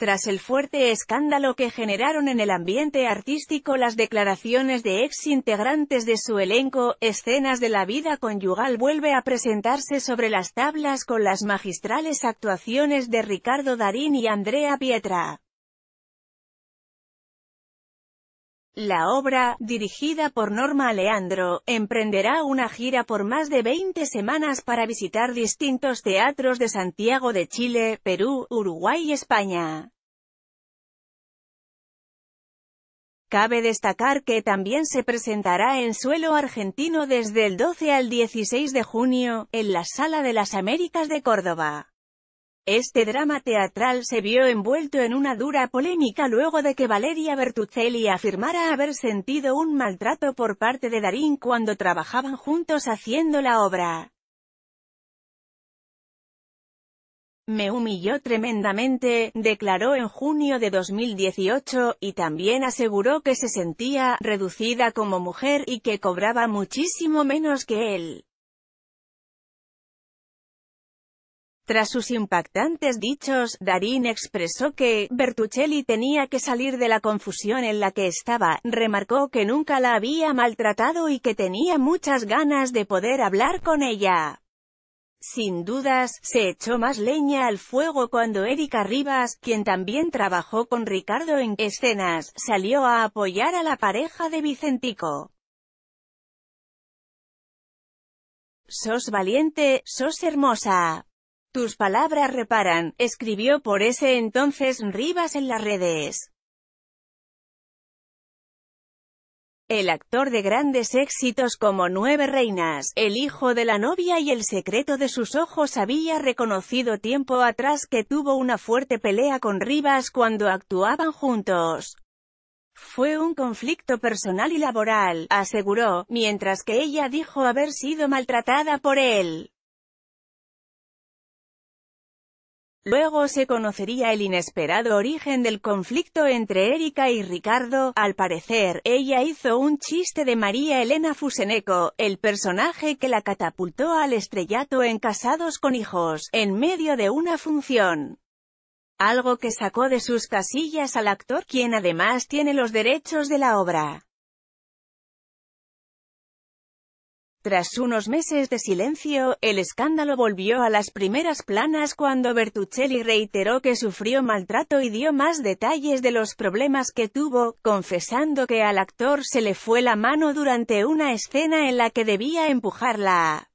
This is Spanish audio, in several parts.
Tras el fuerte escándalo que generaron en el ambiente artístico las declaraciones de ex integrantes de su elenco, escenas de la vida conyugal vuelve a presentarse sobre las tablas con las magistrales actuaciones de Ricardo Darín y Andrea Pietra. La obra, dirigida por Norma Aleandro, emprenderá una gira por más de 20 semanas para visitar distintos teatros de Santiago de Chile, Perú, Uruguay y España. Cabe destacar que también se presentará en suelo argentino desde el 12 al 16 de junio, en la Sala de las Américas de Córdoba. Este drama teatral se vio envuelto en una dura polémica luego de que Valeria Bertuccelli afirmara haber sentido un maltrato por parte de Darín cuando trabajaban juntos haciendo la obra. Me humilló tremendamente, declaró en junio de 2018, y también aseguró que se sentía reducida como mujer y que cobraba muchísimo menos que él. Tras sus impactantes dichos, Darín expresó que, Bertuccelli tenía que salir de la confusión en la que estaba, remarcó que nunca la había maltratado y que tenía muchas ganas de poder hablar con ella. Sin dudas, se echó más leña al fuego cuando Erika Rivas, quien también trabajó con Ricardo en escenas, salió a apoyar a la pareja de Vicentico. Sos valiente, sos hermosa. Tus palabras reparan, escribió por ese entonces Rivas en las redes. El actor de grandes éxitos como Nueve Reinas, El hijo de la novia y El secreto de sus ojos había reconocido tiempo atrás que tuvo una fuerte pelea con Rivas cuando actuaban juntos. Fue un conflicto personal y laboral, aseguró, mientras que ella dijo haber sido maltratada por él. Luego se conocería el inesperado origen del conflicto entre Erika y Ricardo. Al parecer, ella hizo un chiste de María Elena Fuseneco, el personaje que la catapultó al estrellato en Casados con Hijos, en medio de una función. Algo que sacó de sus casillas al actor, quien además tiene los derechos de la obra. Tras unos meses de silencio, el escándalo volvió a las primeras planas cuando Bertuccelli reiteró que sufrió maltrato y dio más detalles de los problemas que tuvo, confesando que al actor se le fue la mano durante una escena en la que debía empujarla.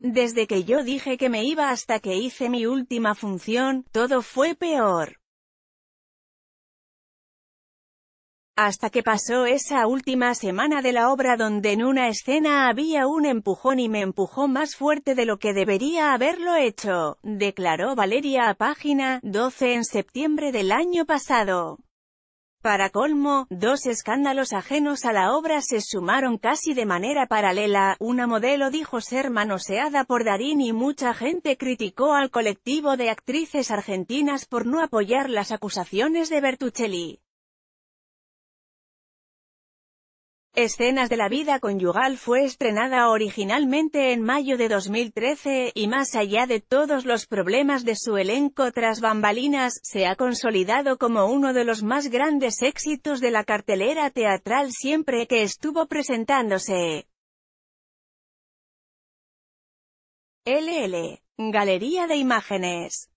Desde que yo dije que me iba hasta que hice mi última función, todo fue peor. hasta que pasó esa última semana de la obra donde en una escena había un empujón y me empujó más fuerte de lo que debería haberlo hecho, declaró Valeria a página 12 en septiembre del año pasado. Para colmo, dos escándalos ajenos a la obra se sumaron casi de manera paralela, una modelo dijo ser manoseada por Darín y mucha gente criticó al colectivo de actrices argentinas por no apoyar las acusaciones de Bertuccelli. Escenas de la vida conyugal fue estrenada originalmente en mayo de 2013, y más allá de todos los problemas de su elenco tras bambalinas, se ha consolidado como uno de los más grandes éxitos de la cartelera teatral siempre que estuvo presentándose. LL. Galería de imágenes